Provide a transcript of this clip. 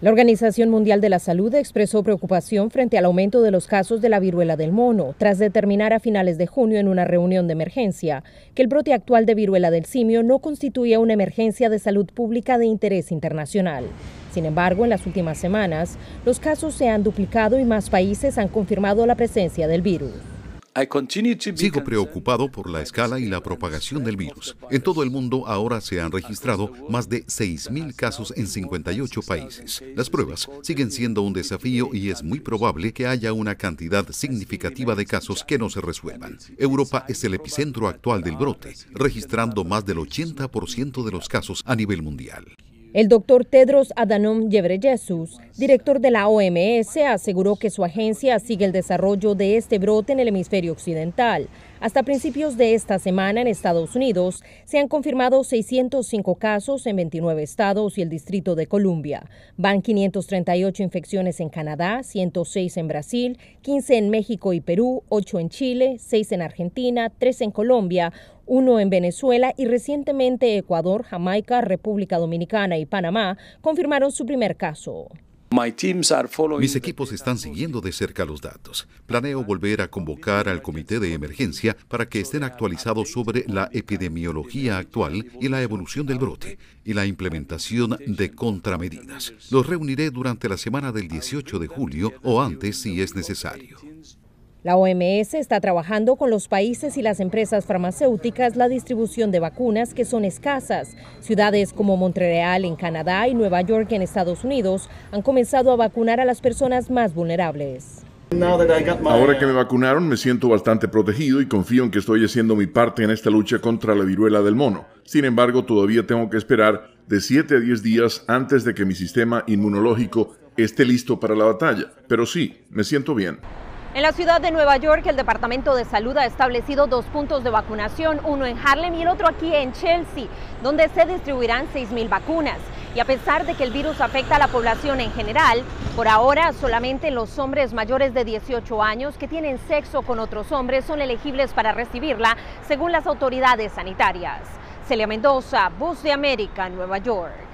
La Organización Mundial de la Salud expresó preocupación frente al aumento de los casos de la viruela del mono, tras determinar a finales de junio en una reunión de emergencia que el brote actual de viruela del simio no constituía una emergencia de salud pública de interés internacional. Sin embargo, en las últimas semanas, los casos se han duplicado y más países han confirmado la presencia del virus. Sigo preocupado por la escala y la propagación del virus. En todo el mundo ahora se han registrado más de 6.000 casos en 58 países. Las pruebas siguen siendo un desafío y es muy probable que haya una cantidad significativa de casos que no se resuelvan. Europa es el epicentro actual del brote, registrando más del 80% de los casos a nivel mundial. El doctor Tedros Adhanom Ghebreyesus, director de la OMS, aseguró que su agencia sigue el desarrollo de este brote en el hemisferio occidental. Hasta principios de esta semana en Estados Unidos se han confirmado 605 casos en 29 estados y el Distrito de Columbia. Van 538 infecciones en Canadá, 106 en Brasil, 15 en México y Perú, 8 en Chile, 6 en Argentina, 3 en Colombia, uno en Venezuela y recientemente Ecuador, Jamaica, República Dominicana y Panamá confirmaron su primer caso. Mis equipos están siguiendo de cerca los datos. Planeo volver a convocar al comité de emergencia para que estén actualizados sobre la epidemiología actual y la evolución del brote y la implementación de contramedidas. Los reuniré durante la semana del 18 de julio o antes si es necesario. La OMS está trabajando con los países y las empresas farmacéuticas la distribución de vacunas que son escasas. Ciudades como Montreal en Canadá y Nueva York en Estados Unidos han comenzado a vacunar a las personas más vulnerables. Ahora que me vacunaron me siento bastante protegido y confío en que estoy haciendo mi parte en esta lucha contra la viruela del mono. Sin embargo, todavía tengo que esperar de 7 a 10 días antes de que mi sistema inmunológico esté listo para la batalla. Pero sí, me siento bien. En la ciudad de Nueva York, el Departamento de Salud ha establecido dos puntos de vacunación, uno en Harlem y el otro aquí en Chelsea, donde se distribuirán 6.000 vacunas. Y a pesar de que el virus afecta a la población en general, por ahora solamente los hombres mayores de 18 años que tienen sexo con otros hombres son elegibles para recibirla, según las autoridades sanitarias. Celia Mendoza, Bus de América, Nueva York.